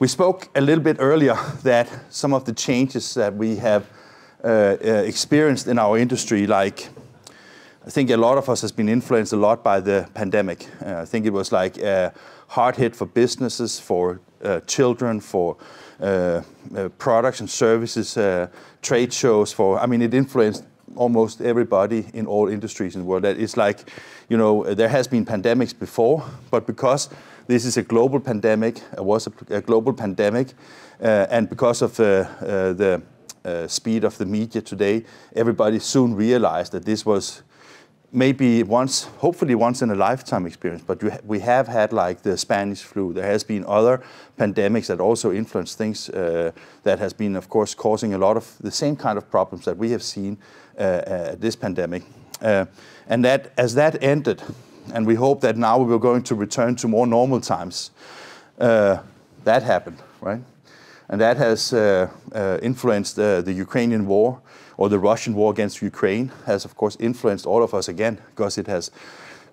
We spoke a little bit earlier that some of the changes that we have uh, uh, experienced in our industry, like I think a lot of us has been influenced a lot by the pandemic. Uh, I think it was like a hard hit for businesses, for uh, children, for uh, uh, products and services, trade shows. For I mean, it influenced almost everybody in all industries in the world. It's like, you know, there has been pandemics before, but because this is a global pandemic. It was a, global pandemic, uh, and because of uh, uh, the speed of the media today, everybody soon realized that this was maybe once, hopefully once in a lifetime experience, but ha we have had like the Spanish flu. There has been other pandemics that also influenced things uh, that has been, of course, causing a lot of the same kind of problems that we have seen uh, uh, this pandemic. and that as that ended, and we hope that now we're going to return to more normal times. Uh, that happened, right? And that has uh, uh, influenced uh, the Ukrainian war or the Russian war against Ukraine has, of course, influenced all of us again because it has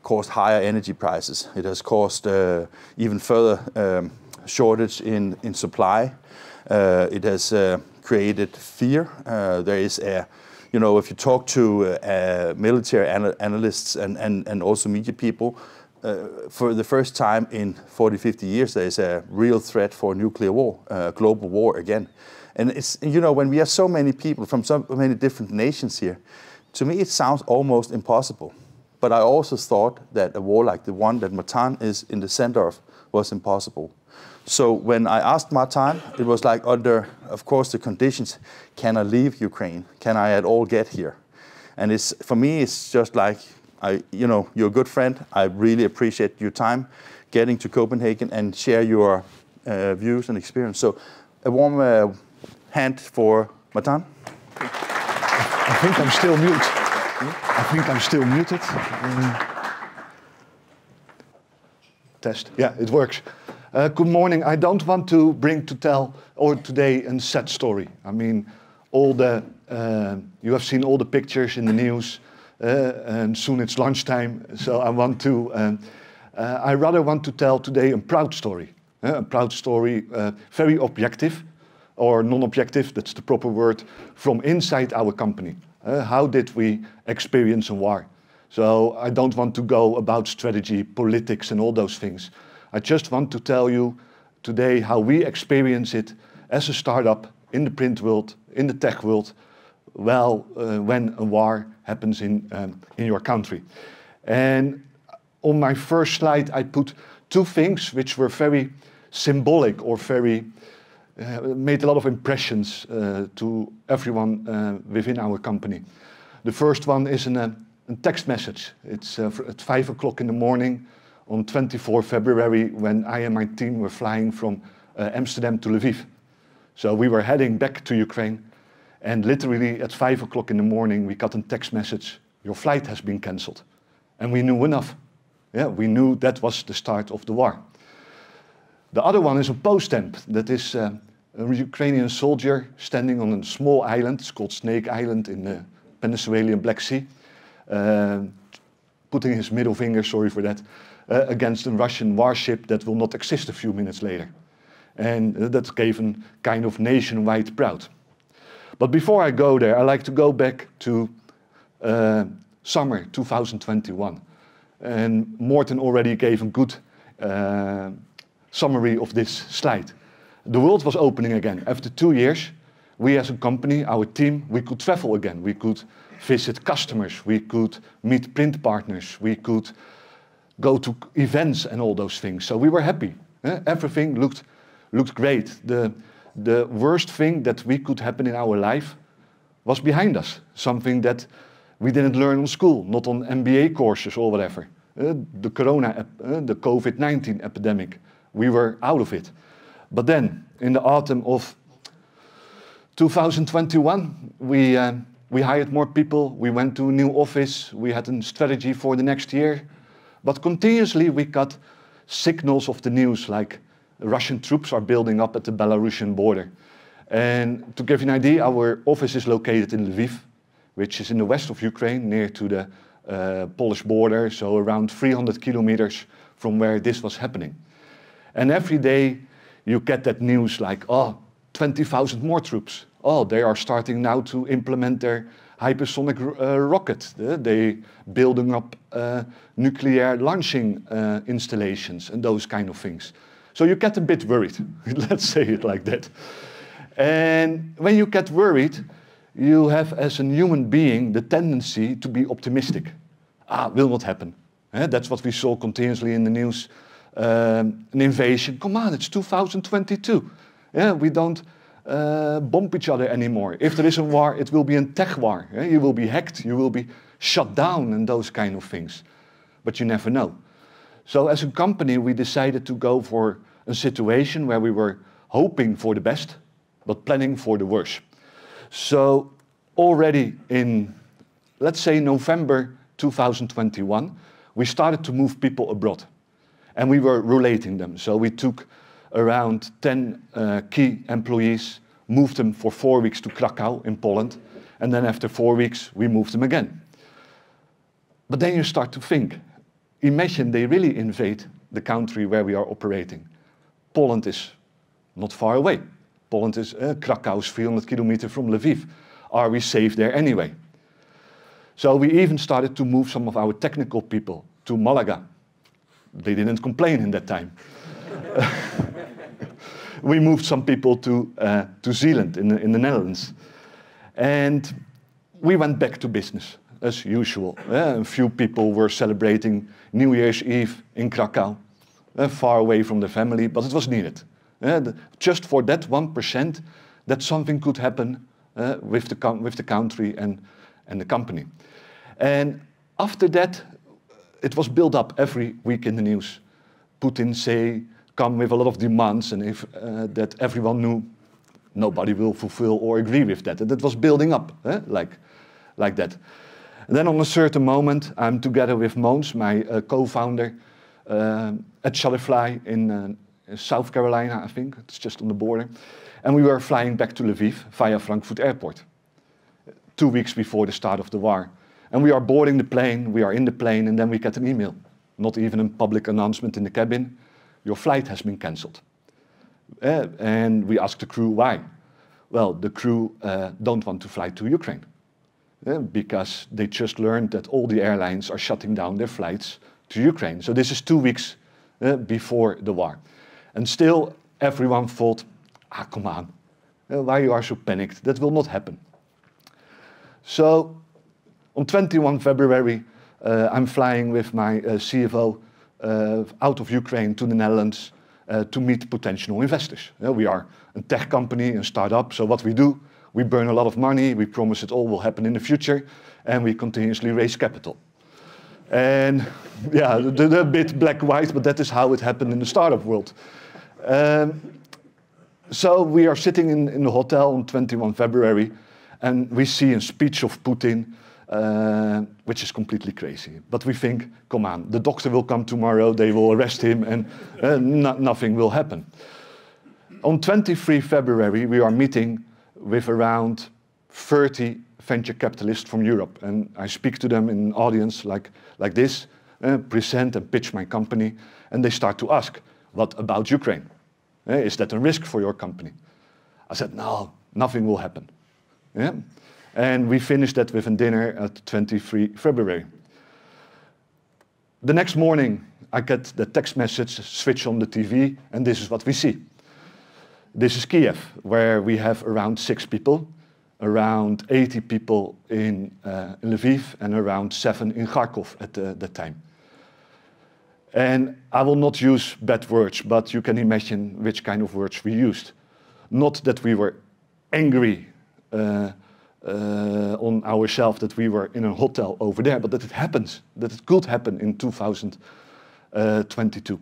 caused higher energy prices. It has caused uh, even further um, shortage in, in supply. Uh, it has created fear. there is a you know, if you talk to uh, uh, military ana analysts and, and, and also media people, uh, for the first time in 40, 50 years, there is a real threat for nuclear war, uh, global war again. And it's, you know, when we have so many people from so many different nations here, to me it sounds almost impossible. But I also thought that a war like the one that Matan is in the center of was impossible. So when I asked Martin, it was like under, of course, the conditions, can I leave Ukraine? Can I at all get here? And it's, for me, it's just like, I, you know, you're a good friend. I really appreciate your time getting to Copenhagen and share your uh, views and experience. So a warm uh, hand for Martin. I think I'm still mute. I think I'm still muted. test. Yeah, it works. Uh, good morning. I don't want to bring to tell or today a sad story. I mean, all the uh, you have seen all the pictures in the news, uh, and soon it's lunchtime. So I want to. Um, I rather want to tell today a proud story. Uh, a proud story, very objective, or non-objective. That's the proper word from inside our company. how did we experience a war? So I don't want to go about strategy, politics, and all those things. I just want to tell you today how we experience it as a startup in the print world, in the tech world, well, uh, when a war happens in, um, in your country. And on my first slide, I put two things which were very symbolic or very uh, made a lot of impressions uh, to everyone uh, within our company. The first one is an, uh, a text message. It's uh, at five o'clock in the morning on 24 February when I and my team were flying from uh, Amsterdam to Lviv. So we were heading back to Ukraine. And literally at 5 o'clock in the morning, we got a text message Your flight has been cancelled. And we knew enough. Yeah, we knew that was the start of the war. The other one is a post stamp. That is uh, a Ukrainian soldier standing on a small island. It's called Snake Island in the Venezuelan Black Sea. Uh, putting his middle finger, sorry for that, uh, against a Russian warship that will not exist a few minutes later. And uh, eh, that gave a kind of nationwide proud. But before I go there, I like to go back to uh, summer 2021. And Morten already gave a good summary of this slide. The world was opening again. After two years, we as a company, our team, we could travel again. We could visit customers. We could meet print partners. We could go to events and all those things. So we were happy. Eh? Everything looked, looked great. The, the worst thing that we could happen in our life was behind us. Something that we didn't learn in school, not on MBA courses or whatever. Uh, the corona, uh, the COVID-19 epidemic, we were out of it. But then, in the autumn of 2021, we, uh, we hired more people, we went to a new office, we had a strategy for the next year, but continuously we got signals of the news, like Russian troops are building up at the Belarusian border. And to give you an idea, our office is located in Lviv, which is in the west of Ukraine, near to the uh, Polish border, so around 300 kilometers from where this was happening. And every day you get that news like, oh, 20,000 more troops. Oh, they are starting now to implement their hypersonic uh, rocket. Eh? they building up uh, nuclear launching uh, installations and those kind of things. So you get a bit worried, let's say it like that. And when you get worried, you have as a human being the tendency to be optimistic. Ah, will not happen. Eh? that's what we saw continuously in the news. Um, an invasion, come on, it's 2022. Yeah, we don't uh, each other anymore. If there is a war, it will be a tech war. You will be hacked, you will be shut down, and those kind of things. But you never know. So, as a company, we decided to go for a situation where we were hoping for the best, but planning for the worst. So, already in, let's say, November 2021, we started to move people abroad. And we were relating them. So, we took around 10 uh, key employees, moved them for four weeks to Krakow in Poland, and then after four weeks, we moved them again. But then you start to think, imagine they really invade the country where we are operating. Poland is not far away. Poland is, uh, Krakow 300 kilometers from Lviv. Are we safe there anyway? So we even started to move some of our technical people to Malaga. They didn't complain in that time. we moved some people to, uh, to Zealand in the, in the Netherlands. And we went back to business as usual. Yeah, a few people were celebrating New Year's Eve in Krakow, uh, far away from the family, but it was needed. Yeah, the, just for that 1%, that something could happen uh, with, the with the country and, and the company. And after that, it was built up every week in the news. Putin say come with a lot of demands, and if uh, that everyone knew, nobody will fulfill or agree with that. And that was building up, eh? like, like that. And then on a certain moment, I'm together with Mons, my uh, co-founder, uh, at Shutterfly in, uh, in South Carolina, I think. It's just on the border. And we were flying back to Lviv via Frankfurt Airport, two weeks before the start of the war. And we are boarding the plane, we are in the plane, and then we get an email. Not even a public announcement in the cabin, your flight has been cancelled. Uh, and we asked the crew why. Well, the crew uh, don't want to fly to Ukraine uh, because they just learned that all the airlines are shutting down their flights to Ukraine. So this is two weeks eh, before the war. And still, everyone thought, ah, come on, why you are so panicked? That will not happen. So on 21 February, uh, I'm flying with my uh, CFO uh, out of Ukraine to the Netherlands uh, to meet potential investors. we are a tech company, a startup, so what we do, we burn a lot of money, we promise it all will happen in the future, and we continuously raise capital. And yeah, a bit black-white, but that is how it happened in the startup world. Um, so we are sitting in, in the hotel on 21 February, and we see a speech of Putin which is completely crazy. But we think, come on, the doctor will come tomorrow, they will arrest him, and uh, no nothing will happen. On 23 February, we are meeting with around 30 venture capitalists from Europe, and I speak to them in an audience like, like this, uh, present and pitch my company, and they start to ask, what about Ukraine? Uh, is that a risk for your company? I said, no, nothing will happen. Yeah? And we finished that with a dinner at 23 February. The next morning, I get the text message, switch on the TV, and this is what we see. This is Kiev, where we have around six people, around 80 people in, uh, Lviv, and around seven in Kharkov at that time. And I will not use bad words, but you can imagine which kind of words we used. Not that we were angry, uh, uh, on our shelf that we were in a hotel over there, but that it happens, that it could happen in 2022. Eh,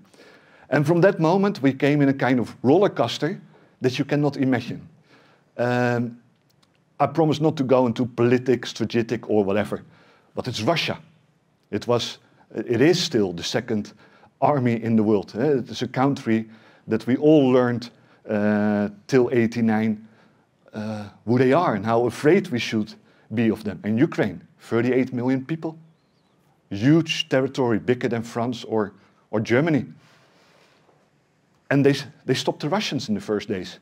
and from that moment, we came in a kind of roller coaster that you cannot imagine. Um, I promise not to go into politics, strategic, or whatever, but it's Russia. It was, it is still the second army in the world. Eh? It is a country that we all learned uh, till 89 uh, who they are and how afraid we should be of them. And Ukraine, 38 million people, huge territory, bigger than France or, or Germany. And they, they stopped the Russians in the first days.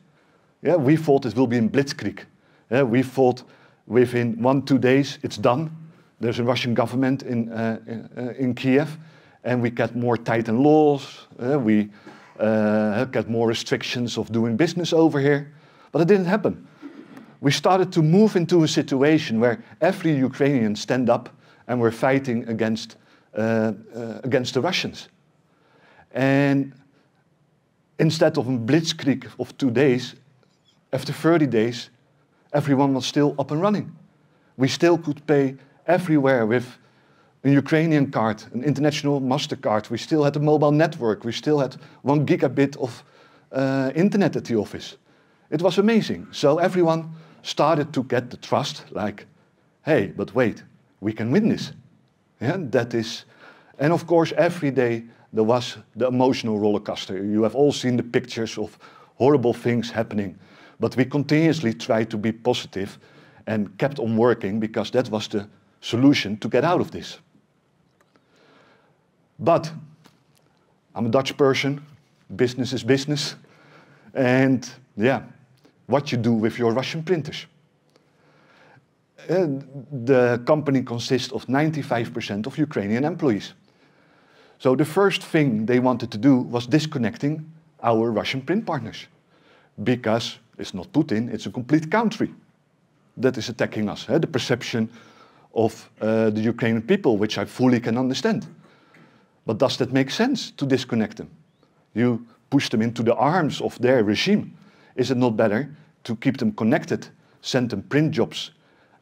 Yeah, we thought it will be in blitzkrieg. Yeah, we thought within one, two days it's done. There's a Russian government in, uh, uh in, Kiev, and we get more tightened laws. Uh, we get more restrictions of doing business over here. But it didn't happen we started to move into a situation where every Ukrainian stand up and were fighting against, uh, uh, against the Russians. And instead of a blitzkrieg of two days, after 30 days, everyone was still up and running. We still could pay everywhere with a Ukrainian card, an international MasterCard. We still had a mobile network. We still had one gigabit of uh, internet at the office. It was amazing. So everyone started to get the trust, like, hey, but wait, we can win this. Yeah, that is, and of course, every day there was the emotional roller coaster. You have all seen the pictures of horrible things happening, but we continuously tried to be positive and kept on working because that was the solution to get out of this. But I'm a Dutch person, business is business, and yeah, what you do with your Russian printers. Uh, the company consists of 95% of Ukrainian employees. So the first thing they wanted to do was disconnecting our Russian print partners. Because it's not Putin, it's a complete country that is attacking us. Eh? The perception of uh, the Ukrainian people, which I fully can understand. But does that make sense to disconnect them? You push them into the arms of their regime. Is it not better to keep them connected, send them print jobs,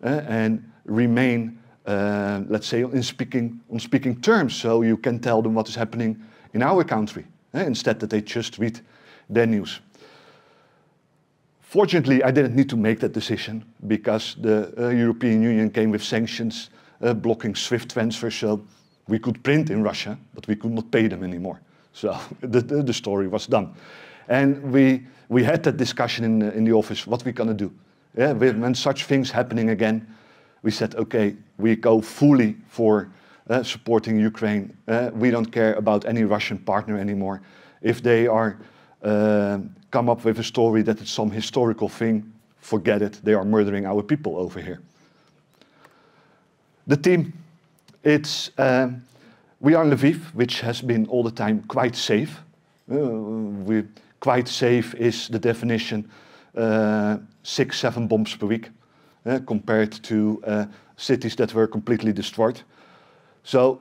uh, and remain, uh, let's say, in speaking, on speaking terms, so you can tell them what is happening in our country, uh, instead that they just read their news. Fortunately, I didn't need to make that decision because the European Union came with sanctions blocking SWIFT transfers, so we could print in Russia, but we could not pay them anymore. So the, the story was done. And we, we had that discussion in, in the office, what we're going to do. Yeah, when such things happening again, we said, okay, we go fully for uh, supporting Ukraine. Uh, we don't care about any Russian partner anymore. If they are uh, come up with a story that it's some historical thing, forget it. They are murdering our people over here. The team, it's um, we are in Lviv, which has been all the time quite safe. Uh, we quite safe is the definition uh, six, seven bombs per week uh, compared to uh, cities that were completely destroyed. So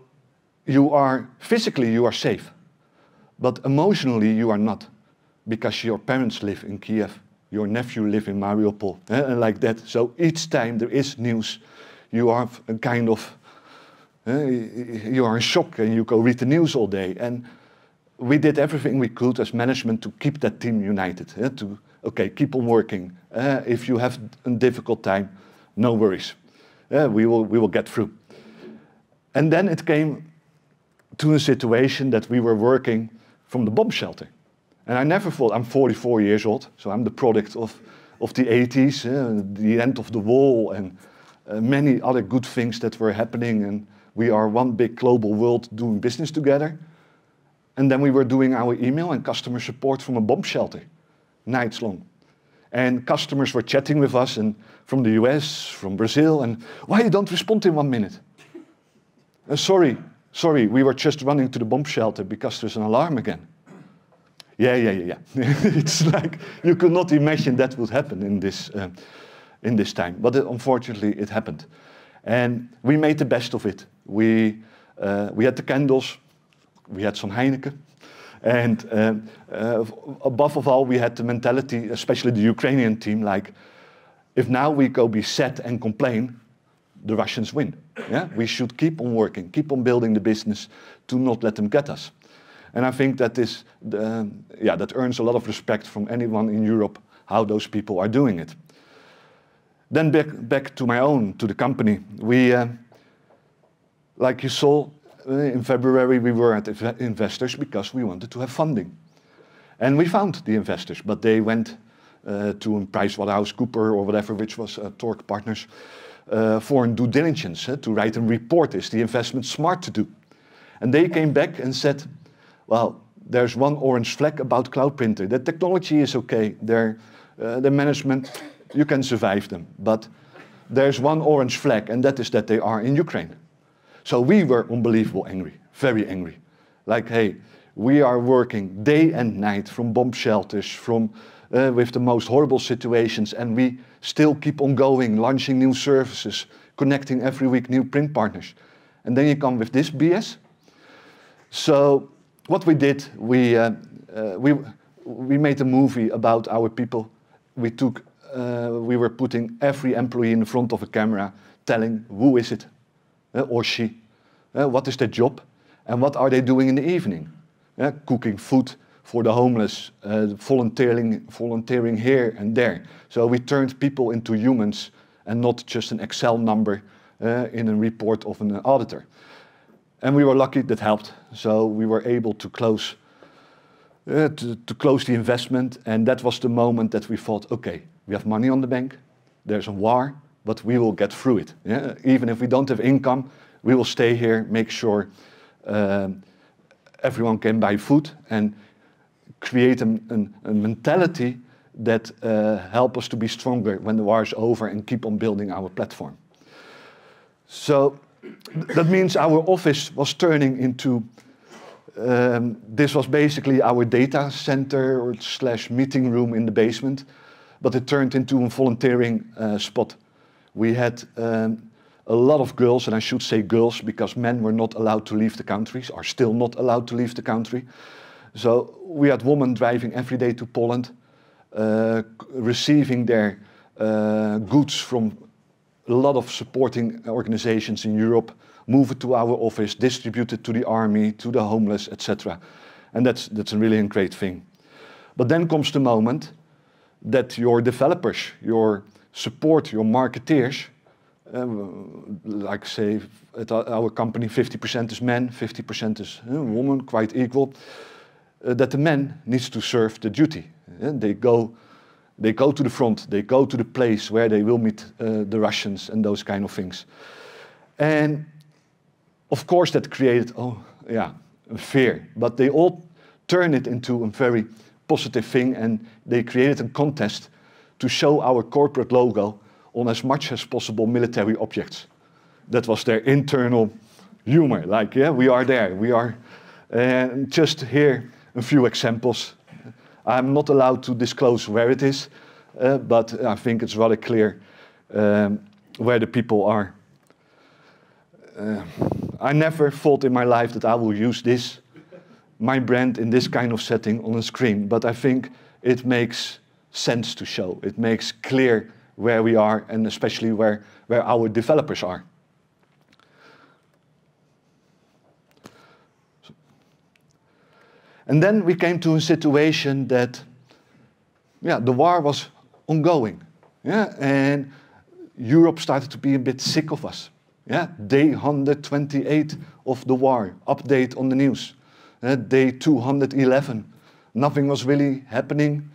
you are, physically you are safe, but emotionally you are not because your parents live in Kiev, your nephew live in Mariupol, eh, and like that. So each time there is news, you are a kind of, eh, you are in shock and you go read the news all day. And we did everything we could as management to keep that team united. Eh, to okay, keep on working. Uh, if you have a difficult time, no worries. Eh, we will we will get through. And then it came to a situation that we were working from the bomb shelter. And I never thought I'm 44 years old, so I'm the product of of the 80s, uh, the end of the wall, and many other good things that were happening. And we are one big global world doing business together. And then we were doing our email and customer support from a bomb shelter, nights long. And customers were chatting with us and from the US, from Brazil, and why you don't respond in one minute? Uh, sorry, sorry, we were just running to the bomb shelter because there's an alarm again. Yeah, yeah, yeah, yeah. it's like you could not imagine that would happen in this, uh, in this time. But it, uh, unfortunately, it happened. And we made the best of it. We, uh, we had the candles, we had some Heineken. And uh, uh, above of all, we had the mentality, especially the Ukrainian team, like if now we go be sad and complain, the Russians win. Yeah? We should keep on working, keep on building the business to not let them get us. And I think that is, um, yeah, that earns a lot of respect from anyone in Europe how those people are doing it. Then back, back to my own, to the company. We, uh, like you saw, Eh, in February, we were at investors because we wanted to have funding. And we found the investors, but they went uh, to Waterhouse PricewaterhouseCooper or whatever, which was uh, Torque Partners, uh, for due diligence, uh, to write a report, is the investment smart to do? And they came back and said, well, there's one orange flag about Cloud Printer. The technology is okay, their, uh, the management, you can survive them. But there's one orange flag, and that is that they are in Ukraine. So we were unbelievable angry, very angry. Like, hey, we are working day and night from bomb shelters, from uh, with the most horrible situations, and we still keep on going, launching new services, connecting every week new print partners. And then you come with this BS. So what we did, we, uh, uh, we, we made a movie about our people. We took, uh, we were putting every employee in front of a camera, telling who is it, or she? what is their job? And what are they doing in the evening? cooking food for the homeless, eh, volunteering, volunteering here and there. So we turned people into humans and not just an Excel number in a report of an auditor. And we were lucky that helped. So we were able to close uh, to, to, close the investment. And that was the moment that we thought, okay, we have money on the bank. There's a war but we will get through it. Yeah? Even if we don't have income, we will stay here, make sure um, everyone can buy food and create a, a, a mentality that uh, help us to be stronger when the war is over and keep on building our platform. So that means our office was turning into um, this was basically our data center or slash meeting room in the basement, but it turned into a volunteering uh, spot we had um, a lot of girls, and I should say girls because men were not allowed to leave the countries, are still not allowed to leave the country. So we had women driving every day to Poland, uh, receiving their uh, goods from a lot of supporting organizations in Europe, move it to our office, distribute it to the army, to the homeless, etc. And that's, that's really great thing. But then comes the moment that your developers, your support your marketeers. Eh, like say, at our company 50% is men, 50% is woman, quite equal. Uh, that the man needs to serve the duty. Eh, they go, they go to the front. They go to the place where they will meet the Russians and those kind of things. And of course, that created oh yeah fear. But they all turned it into a very positive thing, and they created a contest to show our corporate logo on as much as possible military objects. That was their internal humor, like, yeah, we are there, we are. And just here a few examples. I'm not allowed to disclose where it is, uh, but I think it's rather clear um, where the people are. Uh, I never thought in my life that I will use this, my brand in this kind of setting on a screen, but I think it makes sense to show. It makes clear where we are and especially where, where our developers are. And then we came to a situation that, yeah, the war was ongoing. Yeah, and Europe started to be a bit sick of us. Yeah, day 128 of the war, update on the news. Uh, day 211, nothing was really happening.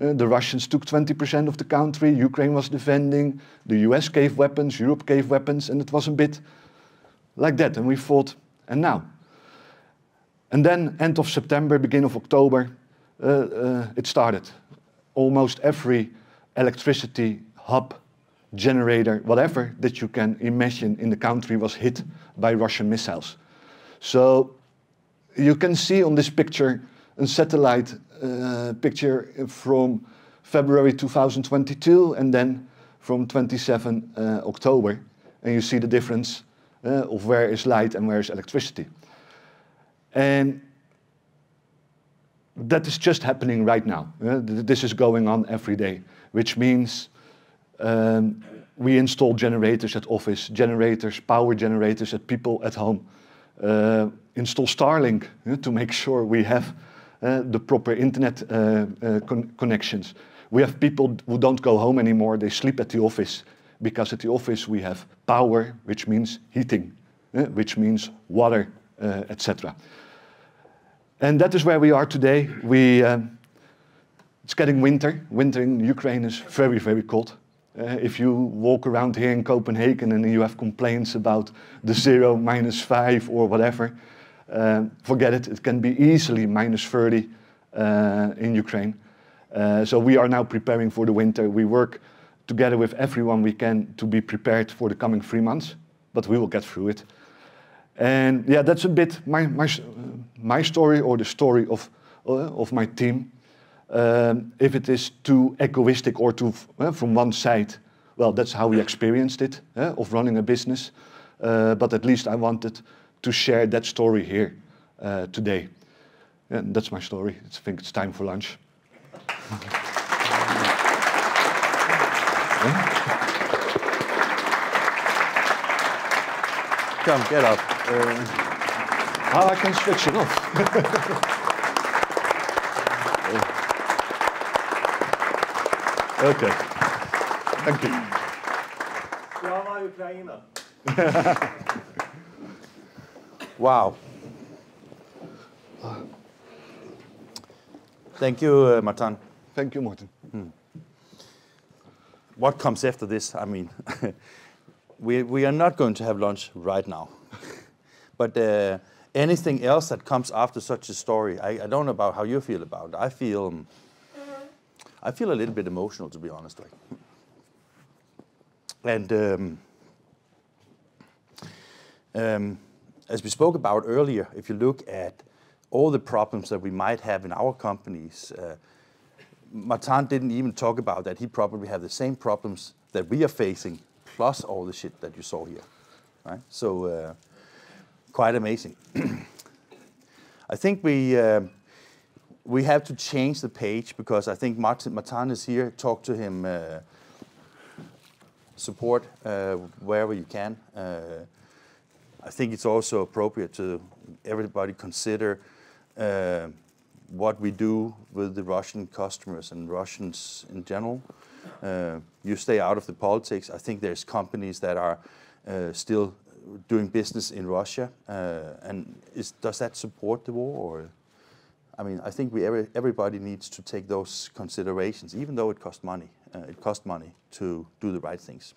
Uh, the Russians took 20% of the country, Ukraine was defending, the US gave weapons, Europe gave weapons, and it was a bit like that. And we fought, and now? And then, end of September, beginning of October, uh, uh, it started. Almost every electricity hub, generator, whatever that you can imagine in the country was hit by Russian missiles. So you can see on this picture a satellite uh, picture from February 2022 and then from 27 uh, October. And you see the difference uh, of where is light and where is electricity. And that is just happening right now. this is going on every day, which means um, we install generators at office, generators, power generators at people at home. Uh, install Starlink to make sure we have Eh, the proper internet eh, eh, con connections. We have people who don't go home anymore, they sleep at the office because at the office we have power, which means heating, which means water, etc. And that is where we are today. We, um, it's getting winter. Winter in Ukraine is very, very cold. Uh, if you walk around here in Copenhagen and you have complaints about the zero, minus five, or whatever, uh, forget it, it can be easily minus 30 uh, in Ukraine. Uh, so we are now preparing for the winter. We work together with everyone we can to be prepared for the coming three months, but we will get through it. And yeah, that's a bit my, my, my story or the story of, uh, of my team. Um, if it is too egoistic or too uh, from one side, well, that's how we experienced it, uh, of running a business. Uh, but at least I wanted to share that story here uh, today. And that's my story. I think it's time for lunch. Come, get up. Um, how I can switch it off. Okay. Thank you. Slava Ukraina. Wow. Thank you, uh, Martin. Thank you, Martin. Hmm. What comes after this? I mean, we, we are not going to have lunch right now. but uh, anything else that comes after such a story, I, I, don't know about how you feel about it. I feel, um, I feel a little bit emotional, to be honest. Like. And um, um, as we spoke about earlier, if you look at all the problems that we might have in our companies, uh, Martin didn't even talk about that. He probably have the same problems that we are facing, plus all the shit that you saw here, right? So, uh, quite amazing. I think we uh, we have to change the page because I think Martin Martin is here. Talk to him. Uh, support uh, wherever you can. Uh, I think it's also appropriate to everybody consider uh, what we do with the Russian customers and Russians in general. Uh, you stay out of the politics. I think there's companies that are uh, still doing business in Russia, uh, and is, does that support the war? Or, I mean, I think we every, everybody needs to take those considerations, even though it costs money. Uh, it costs money to do the right things.